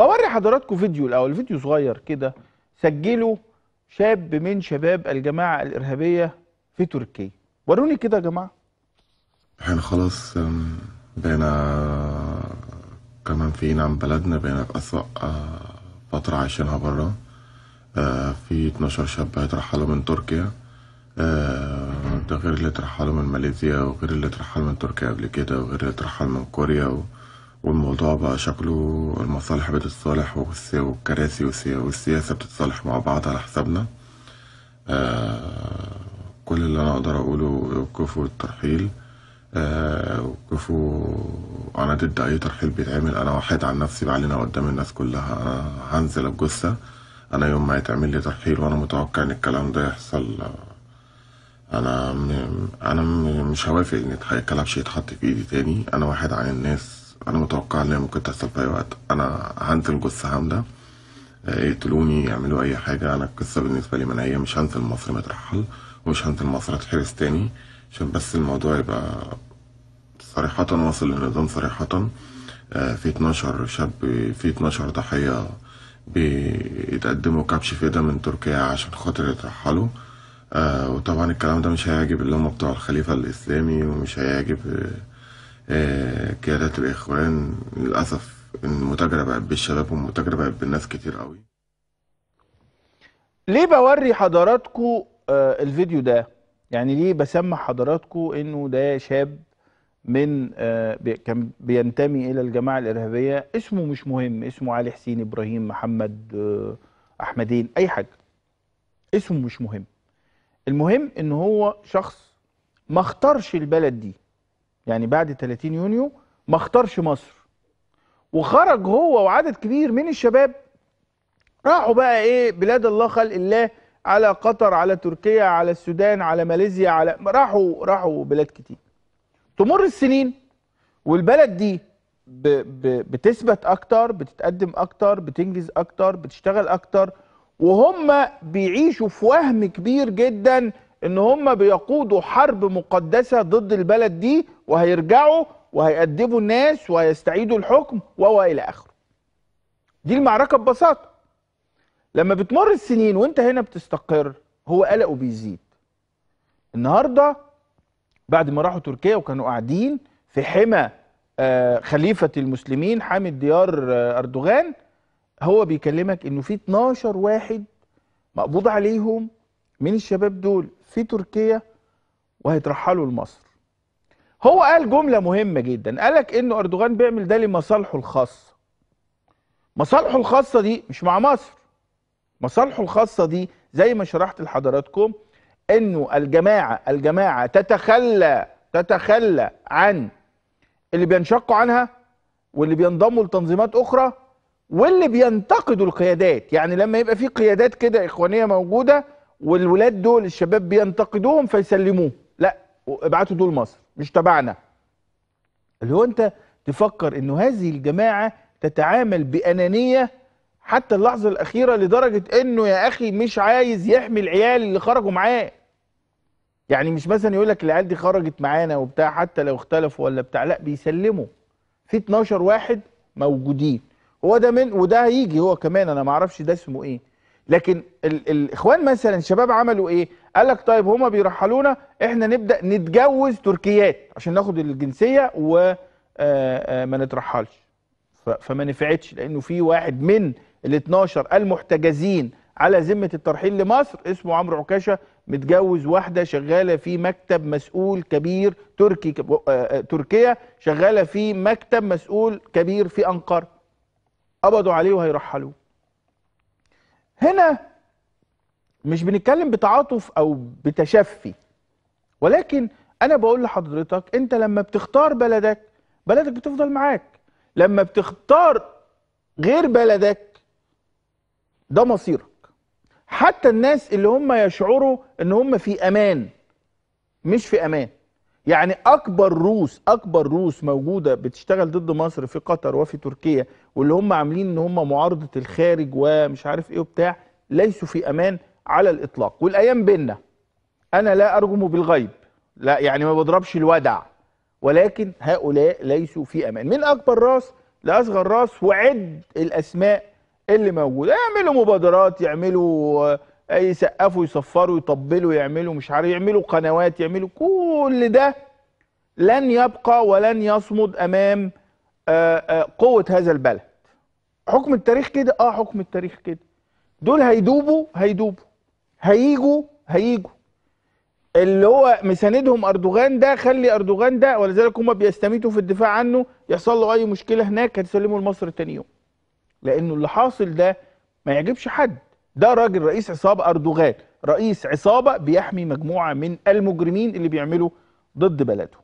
بوري حضراتكم فيديو الاول فيديو صغير كده سجله شاب من شباب الجماعه الارهابيه في تركيا وروني كده يا جماعه احنا خلاص بقينا كمان فينا نعم عن بلدنا بقينا في اسوأ آه، فتره عايشينها بره آه، في 12 شاب هيترحلوا من تركيا آه، ده غير اللي اترحلوا من ماليزيا وغير اللي اترحل من تركيا قبل كده وغير اللي اترحل من كوريا و... والموضوع بقى شكله المصالح بتتصالح والكراسي والسياسة بتتصالح مع بعض على حسابنا آه، كل اللي أنا أقدر أقوله يوقفوا الترحيل آه، وقفوا أنا ضد أي ترحيل بيتعمل أنا واحد عن نفسي بعلينا قدام الناس كلها أنا هنزل الجثة أنا يوم ما يتعمل لي ترحيل وأنا متوقع إن الكلام ده يحصل أنا م... أنا م... مش هوافق إن الكلام شيء يتحط في إيدي تاني أنا واحد عن الناس انا متوقع ان هي ممكن تحصل في اي وقت انا هنزل جثه هامده آه، يقتلوني يعملوا اي حاجه انا القصه بالنسبه لي منهيه مش هنزل مصر مترحل ومش هنزل مصر اتحرس تاني عشان بس الموضوع يبقى صريحة واصل للنظام صريحة آه، في 12 شاب في 12 ضحية بيتقدموا كبش ده من تركيا عشان خاطر يترحلوا آه، وطبعا الكلام ده مش هيعجب اللي هم بتوع الخليفة الإسلامي ومش هيعجب قيادات آه، الإخوان للأسف المتاجرة بقت بالشباب والمتاجرة بقت بالناس كتير قوي ليه بوري حضراتكم آه، الفيديو ده يعني ليه بسمع حضراتكم انه ده شاب من آه، كان بينتمي الى الجماعه الارهابيه اسمه مش مهم اسمه علي حسين ابراهيم محمد احمدين اي حاجه اسمه مش مهم المهم ان هو شخص ما اختارش البلد دي يعني بعد 30 يونيو ما اختارش مصر وخرج هو وعدد كبير من الشباب راحوا بقى ايه بلاد الله خلق الله على قطر على تركيا على السودان على ماليزيا على راحوا راحوا بلاد كتير تمر السنين والبلد دي ب... ب... بتثبت اكتر بتتقدم اكتر بتنجز اكتر بتشتغل اكتر وهم بيعيشوا في وهم كبير جدا ان هم بيقودوا حرب مقدسه ضد البلد دي وهيرجعوا وهيأدبوا الناس وهيستعيدوا الحكم إلى اخره دي المعركه ببساطه لما بتمر السنين وانت هنا بتستقر هو قلقه بيزيد النهارده بعد ما راحوا تركيا وكانوا قاعدين في حمى آه، خليفه المسلمين حامد ديار آه، اردوغان هو بيكلمك انه في 12 واحد مقبوض عليهم من الشباب دول في تركيا وهيترحلوا لمصر هو قال جمله مهمه جدا قالك ان اردوغان بيعمل ده لمصالحه الخاصه مصالحه الخاصه دي مش مع مصر مصالحه الخاصه دي زي ما شرحت لحضراتكم انه الجماعه الجماعه تتخلى تتخلى عن اللي بينشقوا عنها واللي بينضموا لتنظيمات اخرى واللي بينتقدوا القيادات يعني لما يبقى في قيادات كده اخوانيه موجوده والولاد دول الشباب بينتقدوهم فيسلموه وابعتوا دول مصر مش تبعنا اللي هو انت تفكر انه هذه الجماعه تتعامل بانانيه حتى اللحظه الاخيره لدرجه انه يا اخي مش عايز يحمي العيال اللي خرجوا معاه يعني مش مثلا يقول لك العيال دي خرجت معانا وبتاع حتى لو اختلفوا ولا بتاع لا بيسلموا في 12 واحد موجودين هو ده من وده هيجي هو كمان انا ما اعرفش ده اسمه ايه لكن ال الاخوان مثلا الشباب عملوا ايه قال لك طيب هما بيرحلونا احنا نبدا نتجوز تركيات عشان ناخد الجنسيه وما آه، آه، نترحلش فما نفعتش لانه في واحد من ال 12 المحتجزين على ذمه الترحيل لمصر اسمه عمرو عكاشه متجوز واحده شغاله في مكتب مسؤول كبير تركي آه، تركيا شغاله في مكتب مسؤول كبير في انقره قبضوا عليه وهيرحلوه هنا مش بنتكلم بتعاطف او بتشفي ولكن انا بقول لحضرتك انت لما بتختار بلدك بلدك بتفضل معاك لما بتختار غير بلدك ده مصيرك حتى الناس اللي هم يشعروا ان هم في امان مش في امان يعني اكبر روس اكبر روس موجوده بتشتغل ضد مصر في قطر وفي تركيا واللي هم عاملين ان هم معارضه الخارج ومش عارف ايه وبتاع ليسوا في امان على الاطلاق والايام بينا انا لا ارجم بالغيب لا يعني ما بضربش الودع ولكن هؤلاء ليسوا في امان من اكبر راس لاصغر راس وعد الاسماء اللي موجوده يعملوا مبادرات يعملوا يسقفوا يصفروا يطبلوا يعملوا مش عارف يعملوا قنوات يعملوا كل ده لن يبقى ولن يصمد امام آه، آه، قوه هذا البلد حكم التاريخ كده اه حكم التاريخ كده دول هيدوبوا هيدوبوا هيجوا هيجوا اللي هو مساندهم اردوغان ده خلي اردوغان ده ولذلك هم بيستميتوا في الدفاع عنه يحصل له اي مشكله هناك هتسلموا لمصر تاني يوم لانه اللي حاصل ده ما يعجبش حد ده راجل رئيس عصابه اردوغان رئيس عصابه بيحمي مجموعه من المجرمين اللي بيعملوا ضد بلده